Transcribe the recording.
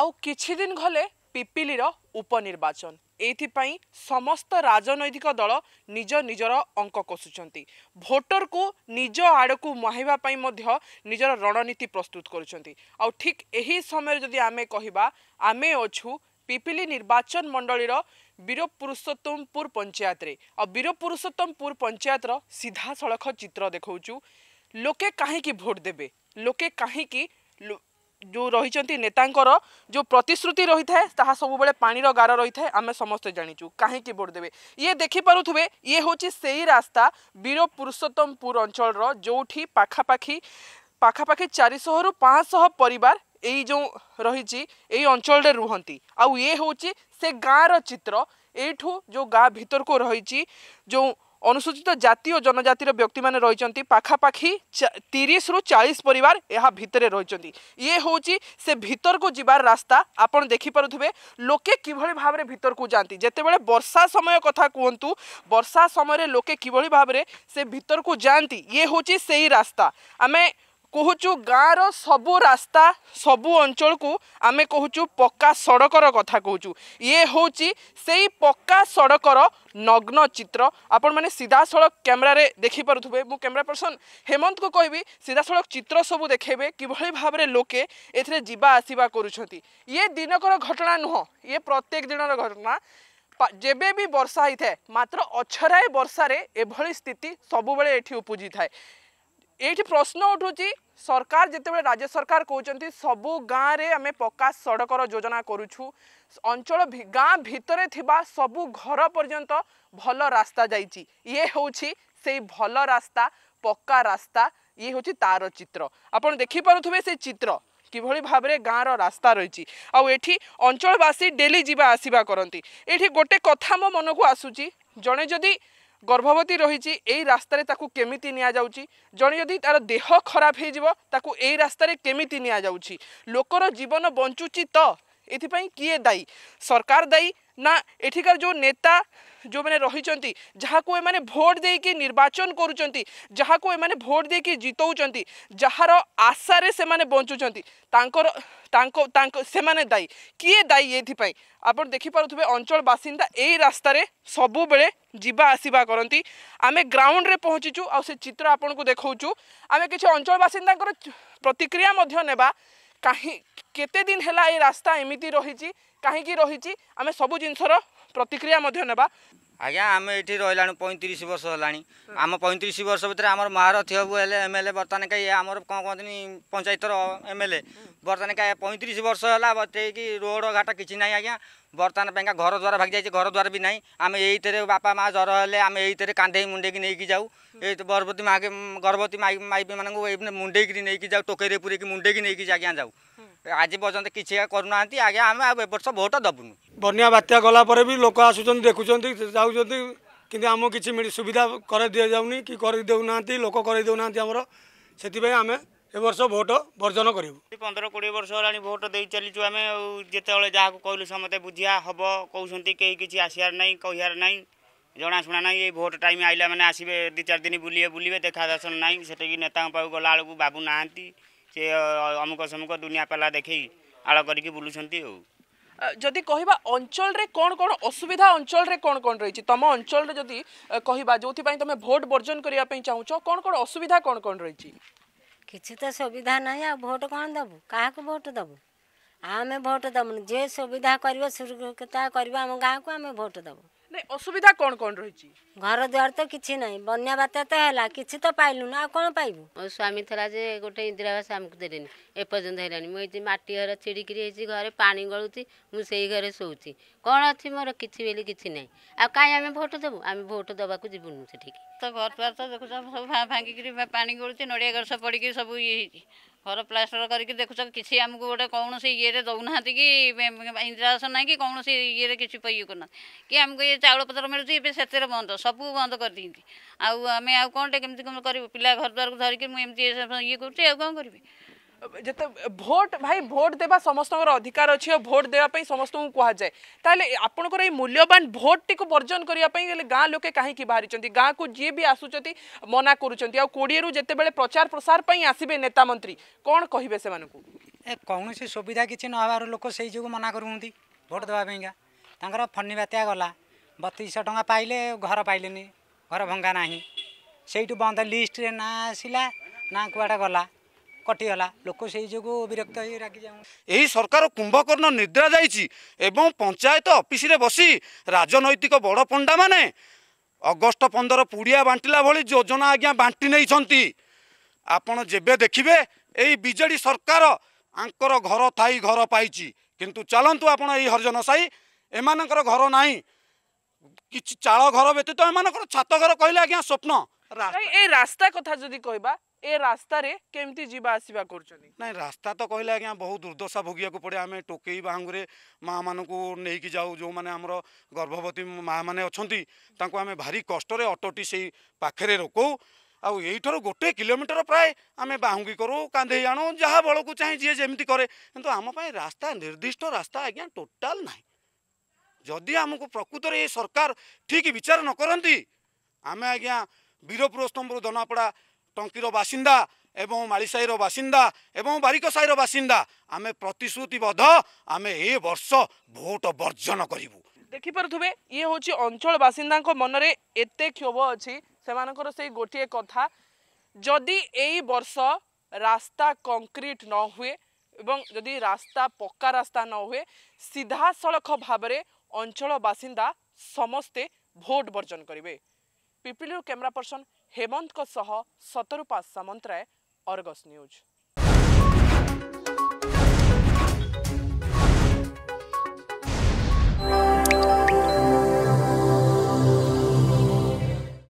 ଆଉ କିଛି ଦିନ ଗଲେ ପିପିଲିର ଉପନିର୍ବାଚନ ଏଇଥିପାଇଁ ସମସ୍ତ ରାଜନୈତିକ ଦଳ ନିଜ ନିଜର ଅଙ୍କ କଷୁଛନ୍ତି ଭୋଟରକୁ ନିଜ ଆଡ଼କୁ ମୁହାଇବା ପାଇଁ ମଧ୍ୟ ନିଜର ରଣନୀତି ପ୍ରସ୍ତୁତ କରୁଛନ୍ତି ଆଉ ଠିକ୍ ଏହି ସମୟରେ ଯଦି ଆମେ କହିବା ଆମେ ଅଛୁ ପିପିଲି ନିର୍ବାଚନ ମଣ୍ଡଳୀର ବୀରପୁରୁଷୋତ୍ତମପୁର ପଞ୍ଚାୟତରେ ଆଉ ବୀରପୁରୁଷୋତ୍ତମପୁର ପଞ୍ଚାୟତର ସିଧାସଳଖ ଚିତ୍ର ଦେଖାଉଛୁ ଲୋକେ କାହିଁକି ଭୋଟ ଦେବେ ଲୋକେ କାହିଁକି ଯେଉଁ ରହିଛନ୍ତି ନେତାଙ୍କର ଯେଉଁ ପ୍ରତିଶ୍ରୁତି ରହିଥାଏ ତାହା ସବୁବେଳେ ପାଣିର ଗାର ରହିଥାଏ ଆମେ ସମସ୍ତେ ଜାଣିଛୁ କାହିଁକି ଭୋଟ ଦେବେ ଇଏ ଦେଖିପାରୁଥିବେ ଇଏ ହେଉଛି ସେହି ରାସ୍ତା ବୀର ପୁରୁଷୋତ୍ତମପୁର ଅଞ୍ଚଳର ଯେଉଁଠି ପାଖାପାଖି ପାଖାପାଖି ଚାରିଶହରୁ ପାଞ୍ଚଶହ ପରିବାର ଏଇ ଯେଉଁ ରହିଛି ଏଇ ଅଞ୍ଚଳରେ ରୁହନ୍ତି ଆଉ ଇଏ ହେଉଛି ସେ ଗାଁର ଚିତ୍ର ଏଇଠୁ ଯେଉଁ ଗାଁ ଭିତରକୁ ରହିଛି ଯେଉଁ ଅନୁସୂଚିତ ଜାତି ଓ ଜନଜାତିର ବ୍ୟକ୍ତିମାନେ ରହିଛନ୍ତି ପାଖାପାଖି ତିରିଶରୁ ଚାଳିଶ ପରିବାର ଏହା ଭିତରେ ରହିଛନ୍ତି ଇଏ ହେଉଛି ସେ ଭିତରକୁ ଯିବାର ରାସ୍ତା ଆପଣ ଦେଖିପାରୁଥିବେ ଲୋକେ କିଭଳି ଭାବରେ ଭିତରକୁ ଯାଆନ୍ତି ଯେତେବେଳେ ବର୍ଷା ସମୟ କଥା କୁହନ୍ତୁ ବର୍ଷା ସମୟରେ ଲୋକେ କିଭଳି ଭାବରେ ସେ ଭିତରକୁ ଯାଆନ୍ତି ଇଏ ହେଉଛି ସେଇ ରାସ୍ତା ଆମେ କହୁଛୁ ଗାଁର ସବୁ ରାସ୍ତା ସବୁ ଅଞ୍ଚଳକୁ ଆମେ କହୁଛୁ ପକ୍କା ସଡ଼କର କଥା କହୁଛୁ ଇଏ ହେଉଛି ସେଇ ପକ୍କା ସଡ଼କର ନଗ୍ନ ଚିତ୍ର ଆପଣମାନେ ସିଧାସଳଖ କ୍ୟାମେରାରେ ଦେଖିପାରୁଥିବେ ମୁଁ କ୍ୟାମେରା ପର୍ସନ୍ ହେମନ୍ତକୁ କହିବି ସିଧାସଳଖ ଚିତ୍ର ସବୁ ଦେଖେଇବେ କିଭଳି ଭାବରେ ଲୋକେ ଏଥିରେ ଯିବା ଆସିବା କରୁଛନ୍ତି ଇଏ ଦିନକର ଘଟଣା ନୁହଁ ଇଏ ପ୍ରତ୍ୟେକ ଦିନର ଘଟଣା ଯେବେ ବି ବର୍ଷା ହେଇଥାଏ ମାତ୍ର ଅଛରାଏ ବର୍ଷାରେ ଏଭଳି ସ୍ଥିତି ସବୁବେଳେ ଏଠି ଉପୁଜିଥାଏ এইটি প্রশ্ন উঠুছি সরকার যেতবে রাজ্য সরকার কৌঁচ সবু গাঁরে আমি পকা সড়কর যোজনা করুছু অঞ্চল গাঁ ভিতরে থিবা সবু ঘর পর্যন্ত ভাল রাস্তা যাইছি ইয়ে হচ্ছে সেই ভাল রাস্তা পকা রাস্তা ইয়ে হচ্ছে তার চিত্র আপনার দেখিপারে সেই চিত্র কিভাবে ভাবে গাঁর রাস্তা রয়েছে আঠি অঞ্চলবাসী ডেলি যা আসবা করতে এটি গোটে কথা মো মনকু আসুচি জনে যদি গর্ভবতী রয়েছে এই রাস্তায় তাকে কেমিতি যাচ্ছি জন যদি তার দেহ খারাপ হয়ে যাব তাকে এই রাস্তায় কেমিতি যাচ্ছি লোকর জীবন বঞ্চুচি তো এথিপাই কি দায়ী সরকার দায়ী না এঠিকার যে নেতা ଯେଉଁମାନେ ରହିଛନ୍ତି ଯାହାକୁ ଏମାନେ ଭୋଟ୍ ଦେଇକି ନିର୍ବାଚନ କରୁଛନ୍ତି ଯାହାକୁ ଏମାନେ ଭୋଟ୍ ଦେଇକି ଜିତଉଛନ୍ତି ଯାହାର ଆଶାରେ ସେମାନେ ବଞ୍ଚୁଛନ୍ତି ତାଙ୍କର ତାଙ୍କ ତାଙ୍କ ସେମାନେ ଦାୟୀ କିଏ ଦାୟୀ ଏଥିପାଇଁ ଆପଣ ଦେଖିପାରୁଥିବେ ଅଞ୍ଚଳ ବାସିନ୍ଦା ଏଇ ରାସ୍ତାରେ ସବୁବେଳେ ଯିବା ଆସିବା କରନ୍ତି ଆମେ ଗ୍ରାଉଣ୍ଡରେ ପହଞ୍ଚିଛୁ ଆଉ ସେ ଚିତ୍ର ଆପଣଙ୍କୁ ଦେଖାଉଛୁ ଆମେ କିଛି ଅଞ୍ଚଳ ବାସିନ୍ଦାଙ୍କର ପ୍ରତିକ୍ରିୟା ମଧ୍ୟ ନେବା କାହିଁ କେତେ ଦିନ ହେଲା ଏ ରାସ୍ତା ଏମିତି ରହିଛି କାହିଁକି ରହିଛି ଆମେ ସବୁ ଜିନିଷର ପ୍ରତିକ୍ରିୟା ମଧ୍ୟ ନେବା ଆଜ୍ଞା ଆମେ ଏଠି ରହିଲାଣି ପଇଁତିରିଶ ବର୍ଷ ହେଲାଣି ଆମ ପଇଁତିରିଶ ବର୍ଷ ଭିତରେ ଆମର ମହାରଥୀ ବାବୁ ହେଲେ ଏମ୍ ଏଲ୍ ଏ ବର୍ତ୍ତମାନ କାହିଁ ଆମର କ'ଣ କହନ୍ତିନି ପଞ୍ଚାୟତର ଏମ୍ ଏଲ୍ ଏ ବର୍ତ୍ତମାନ କାହିଁ ପଇଁତିରିଶ ବର୍ଷ ହେଲା ବତେଇକି ରୋଡ଼ ଘାଟ କିଛି ନାହିଁ ଆଜ୍ଞା ବର୍ତ୍ତମାନ ପାଇଁକା ଘର ଦ୍ୱାର ଭାଙ୍ଗି ଯାଇଛି ଘର ଦ୍ୱାର ବି ନାହିଁ ଆମେ ଏଇଥିରେ ବାପା ମାଆ ଜ୍ୱର ହେଲେ ଆମେ ଏଇଥିରେ କାନ୍ଧେଇ ମୁଣ୍ଡେଇକି ନେଇକି ଯାଉ ଏଇ ଗର୍ଭବତୀ ମା ଗର୍ଭବତୀ ମାଇପୀମାନଙ୍କୁ ଏଇ ମୁଣ୍ଡେଇକିରି ନେଇକି ଯାଉ ଟୋକେଇରେ ପୁରେଇକି ମୁଣ୍ଡେଇକି ନେଇକି ଆଜ୍ଞା ଯାଉ আজি পর্যন্ত কিছু করুনাহান্তি আজ্ঞা আমি আর এবর্ষ ভোট দেবুনু বন্যা বাত্যা গলা পরে বি লোক আসুচান দেখুচান যাচ্ছেন কিন্তু আমি কিছু সুবিধা করে দিয়ে যাওনি কি করে দেউনা লোক করে দেউনা আমার সেপাই আমি এবর্ষ ভোট বর্জন করবু পনেরো কোড়িয়ে বর্ষ হল ভোট দিয়ে চালু আমি যেতবে যা কহিলু সমস্তে বুঝিয়া হব কৌন কে কিছু আসিয়ার নাই কহিয়ার নাই জনাশুনা নাই এই ভোট টাইম আইলা মানে আসবে দুই চার দিন বুলিয়ে বুলিবে দেখা দর্শন নাই সেটাকি নেতা পাখু গলা বেড়ে বাবু না सी अमुक समुक दुनिया पेला देख आड़ कर जदि कह अंचल कौन कौन असुविधा अंचल कौन कौन रही तुम अंचल जदि कह जो तुम भोट बर्जन करने चाहो कौन कौन असुविधा कौन कौन रही कि सुविधा ना भोट कौन दबु क्या भोट दबु आम भोट दबुन जे सुविधा कर सुरक्षित करवा दबू ନାଇଁ ଅସୁବିଧା କ'ଣ କ'ଣ ରହିଛି ଘର ଦ୍ୱାର ତ କିଛି ନାହିଁ ବନ୍ୟା ବାତ୍ୟା ତ ହେଲା କିଛି ତ ପାଇଲୁନି ଆଉ କ'ଣ ପାଇବୁ ମୋ ସ୍ୱାମୀ ଥିଲା ଯେ ଗୋଟେ ଇନ୍ଦିରା ଆବାସ ଆମକୁ ଦେଲେନି ଏପର୍ଯ୍ୟନ୍ତ ହେଲାନି ମୁଁ ଏଇଠି ମାଟି ଘର ଛିଡ଼ିକିରି ହେଇଛି ଘରେ ପାଣି ଗଳୁଛି ମୁଁ ସେଇ ଘରେ ଶୋଉଛି କ'ଣ ଅଛି ମୋର କିଛି ବୋଲି କିଛି ନାହିଁ ଆଉ କାହିଁ ଆମେ ଭୋଟ୍ ଦେବୁ ଆମେ ଭୋଟ୍ ଦେବାକୁ ଯିବୁନୁ ସେଠିକି ତ ଘର ଦ୍ୱାର ତ ଦେଖୁଛ ସବୁ ଭାଙ୍ଗିକିରି ପାଣି ଗଳୁଛି ନଡ଼ିଆ ଗଛ ପଡ଼ିକି ସବୁ ଇଏ ହେଇଛି ଘର ପ୍ଲାଷ୍ଟର କରିକି ଦେଖୁଛ କିଛି ଆମକୁ ଗୋଟେ କୌଣସି ଇଏରେ ଦେଉନାହାନ୍ତି କି ଇନ୍ଦିରାବାସ ନାହିଁ କି କୌଣସି ଇଏରେ କିଛି ଇଏ କରୁନାହାନ୍ତି କି ଆମକୁ ଇଏ ଚାଉଳ ପତ୍ର ମିଳୁଛି ଏବେ ସେଥିରେ ବନ୍ଦ ସବୁ ବନ୍ଦ କରିଦେଇଛନ୍ତି ଆଉ ଆମେ ଆଉ କ'ଣଟେ କେମିତି କ'ଣ କରିବୁ ପିଲା ଘର ଦ୍ୱାରକୁ ଧରିକି ମୁଁ ଏମିତି ଇଏ କରୁଛି ଆଉ କ'ଣ କରିବି যেতে ভোট ভাই ভোট দেবা সমস্তর অধিকার অছি ভোট দেওয়া পাই সমস্ত কুহযায়ে তাহলে আপনার এই মূল্যবান ভোটটি বর্জন করা গাঁ লোকে কী বাহারি গাঁকু যা বি আসুচার মনা করছেন আড়িয়ে যেতবে প্রচার প্রসার পাই আসবে নেতা মন্ত্রী কণ কহবে সে কৌশি সুবিধা কিছু নহবার লোক সেই যোগ মনা করতে ভোট দেওয়া পাইকা তাঁর ফনি বাত্যা গলা বতিশ টাকা পাইলে ঘর পাইলেনি ঘর ভঙ্গা না সেইটু বন্ধ লিস্টরে না আসিলা না কুয়াড়ে গলা କଟିଗଲା ଲୋକ ସେଇ ଯୋଗୁଁ ବିରକ୍ତ ହୋଇ ରାଗି ଯାଉ ଏହି ସରକାର କୁମ୍ଭକର୍ଣ୍ଣ ନିଦ୍ରା ଯାଇଛି ଏବଂ ପଞ୍ଚାୟତ ଅଫିସରେ ବସି ରାଜନୈତିକ ବଡ଼ ପଣ୍ଡାମାନେ ଅଗଷ୍ଟ ପନ୍ଦର ପୁଡ଼ିଆ ବାଣ୍ଟିଲା ଭଳି ଯୋଜନା ଆଜ୍ଞା ବାଣ୍ଟି ନେଇଛନ୍ତି ଆପଣ ଯେବେ ଦେଖିବେ ଏଇ ବିଜେଡ଼ି ସରକାର ଆଙ୍କର ଘର ଥାଇ ଘର ପାଇଛି କିନ୍ତୁ ଚାଲନ୍ତୁ ଆପଣ ଏଇ ହରିଜନ ସାହି ଏମାନଙ୍କର ଘର ନାହିଁ କିଛି ଚାଳ ଘର ବ୍ୟତୀତ ଏମାନଙ୍କର ଛାତ ଘର କହିଲେ ଆଜ୍ଞା ସ୍ୱପ୍ନ এই রাস্তা কথা যদি কইবা ଏ ରାସ୍ତାରେ କେମିତି ଯିବା ଆସିବା କରୁଛନ୍ତି ନାଇଁ ରାସ୍ତା ତ କହିଲେ ଆଜ୍ଞା ବହୁତ ଦୁର୍ଦ୍ଦଶା ଭୋଗିବାକୁ ପଡ଼େ ଆମେ ଟୋକେଇ ବାହୁଙ୍ଗୁରେ ମାଆମାନଙ୍କୁ ନେଇକି ଯାଉ ଯେଉଁମାନେ ଆମର ଗର୍ଭବତୀ ମାଆମାନେ ଅଛନ୍ତି ତାଙ୍କୁ ଆମେ ଭାରି କଷ୍ଟରେ ଅଟୋଟି ସେଇ ପାଖରେ ରୋକଉ ଆଉ ଏଇଠାରୁ ଗୋଟେ କିଲୋମିଟର ପ୍ରାୟ ଆମେ ବାହୁଙ୍ଗି କରୁ କାନ୍ଧେଇ ଆଣୁ ଯାହା ବଳକୁ ଚାହେଁ ଯିଏ ଯେମିତି କରେ କିନ୍ତୁ ଆମ ପାଇଁ ରାସ୍ତା ନିର୍ଦ୍ଦିଷ୍ଟ ରାସ୍ତା ଆଜ୍ଞା ଟୋଟାଲ ନାହିଁ ଯଦି ଆମକୁ ପ୍ରକୃତରେ ଏ ସରକାର ଠିକ୍ ବିଚାର ନ କରନ୍ତି ଆମେ ଆଜ୍ଞା ବୀରପୁର ସ୍ତମ୍ଭରୁ ଦନାପଡ଼ା ଟଙ୍କିର ବାସିନ୍ଦା ଏବଂ ମାଳିସାହିର ବାସିନ୍ଦା ଏବଂ ବାରିକ ସାହିର ବାସିନ୍ଦା ଆମେ ପ୍ରତିଶ୍ରୁତିବଦ୍ଧ ଆମେ ଏ ବର୍ଷ ଭୋଟ ବର୍ଜନ କରିବୁ ଦେଖିପାରୁଥିବେ ଇଏ ହେଉଛି ଅଞ୍ଚଳ ବାସିନ୍ଦାଙ୍କ ମନରେ ଏତେ କ୍ଷୋଭ ଅଛି ସେମାନଙ୍କର ସେଇ ଗୋଟିଏ କଥା ଯଦି ଏଇ ବର୍ଷ ରାସ୍ତା କଂକ୍ରିଟ୍ ନ ହୁଏ ଏବଂ ଯଦି ରାସ୍ତା ପକ୍କା ରାସ୍ତା ନ ହୁଏ ସିଧାସଳଖ ଭାବରେ ଅଞ୍ଚଳ ବାସିନ୍ଦା ସମସ୍ତେ ଭୋଟ ବର୍ଜନ କରିବେ ପିପିଲିରୁ କ୍ୟାମେରା ପର୍ସନ୍ ହେମନ୍ତଙ୍କ ସହ ସତରୂପା ସାମନ୍ତରାୟ ଅର୍ଗସ୍ ନ୍ୟୁଜ୍